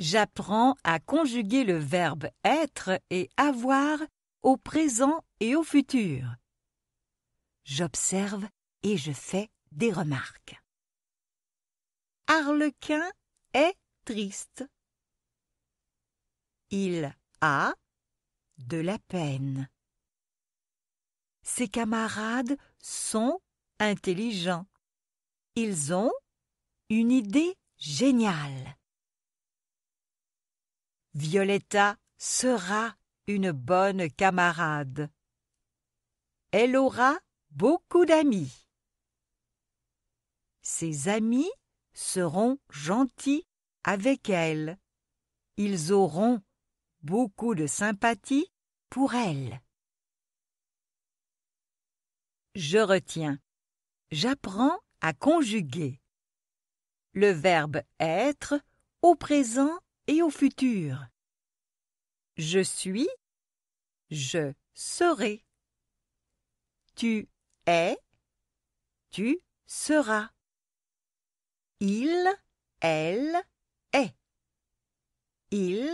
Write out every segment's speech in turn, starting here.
J'apprends à conjuguer le verbe être et avoir au présent et au futur. J'observe et je fais des remarques. Arlequin est triste. Il a de la peine. Ses camarades sont intelligents. Ils ont une idée géniale. Violetta sera une bonne camarade. Elle aura beaucoup d'amis. Ses amis seront gentils avec elle. Ils auront beaucoup de sympathie pour elle. Je retiens. J'apprends à conjuguer. Le verbe être au présent et au futur. Je suis, je serai. Tu es, tu seras. Il, elle, est. Il,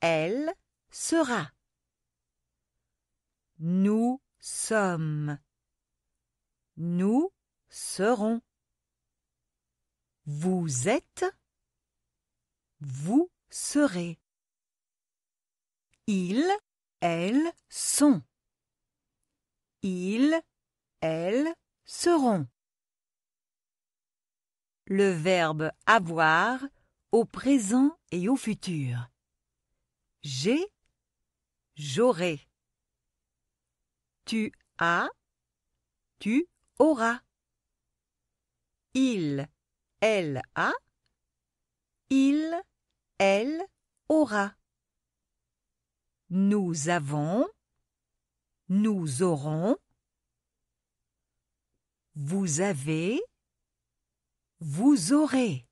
elle, sera. Nous sommes. Nous serons. Vous êtes. Vous serez. Ils, elles sont. Ils, elles seront. Le verbe avoir au présent et au futur. J'ai, j'aurai. Tu as, tu auras. Il, elle a, il, elle aura. Nous avons. Nous aurons. Vous avez. Vous aurez.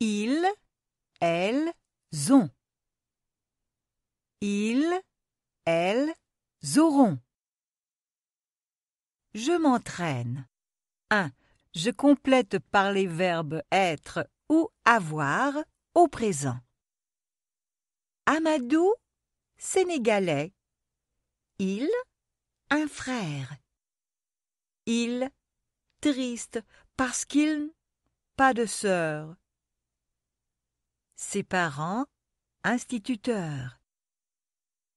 Ils, elles ont. Ils, elles auront. Je m'entraîne. 1. Je complète par les verbes être ou avoir au présent. Amadou, sénégalais. Il, un frère. Il, triste parce qu'il n'a pas de sœur. Ses parents, instituteurs.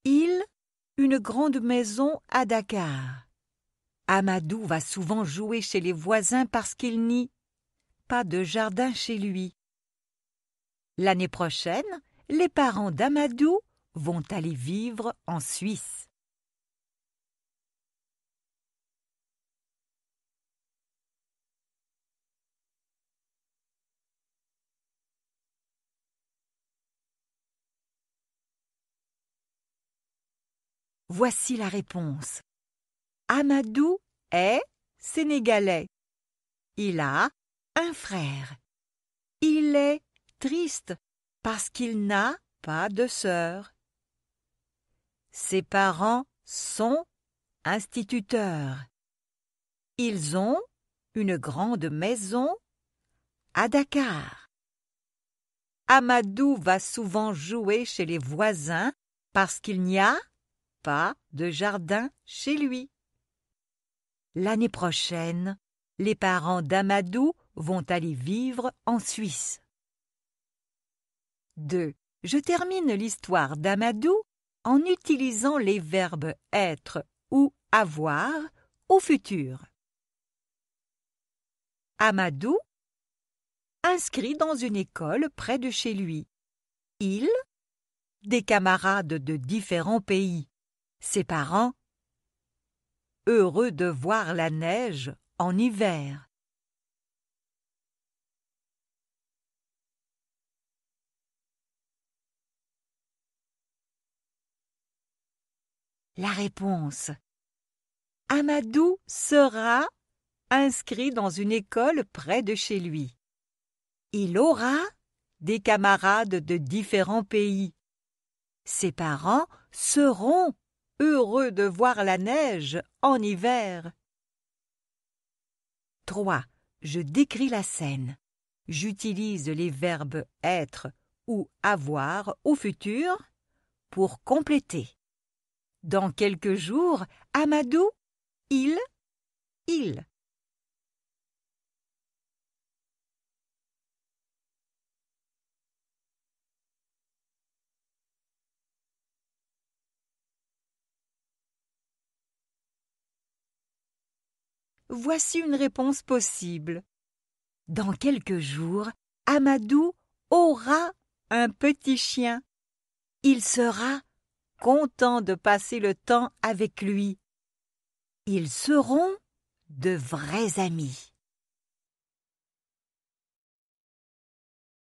Il, une grande maison à Dakar. Amadou va souvent jouer chez les voisins parce qu'il n'y pas de jardin chez lui. L'année prochaine, les parents d'Amadou vont aller vivre en Suisse. Voici la réponse. Amadou est sénégalais. Il a un frère. Il est triste parce qu'il n'a pas de sœur. Ses parents sont instituteurs. Ils ont une grande maison à Dakar. Amadou va souvent jouer chez les voisins parce qu'il n'y a pas de jardin chez lui. L'année prochaine, les parents d'Amadou vont aller vivre en Suisse. 2. Je termine l'histoire d'Amadou en utilisant les verbes être ou avoir au futur. Amadou inscrit dans une école près de chez lui. Il des camarades de différents pays. Ses parents heureux de voir la neige en hiver. La réponse Amadou sera inscrit dans une école près de chez lui. Il aura des camarades de différents pays. Ses parents seront heureux de voir la neige en hiver. 3. Je décris la scène. J'utilise les verbes être ou avoir au futur pour compléter. Dans quelques jours, Amadou, il, il. Voici une réponse possible. Dans quelques jours, Amadou aura un petit chien. Il sera content de passer le temps avec lui. Ils seront de vrais amis.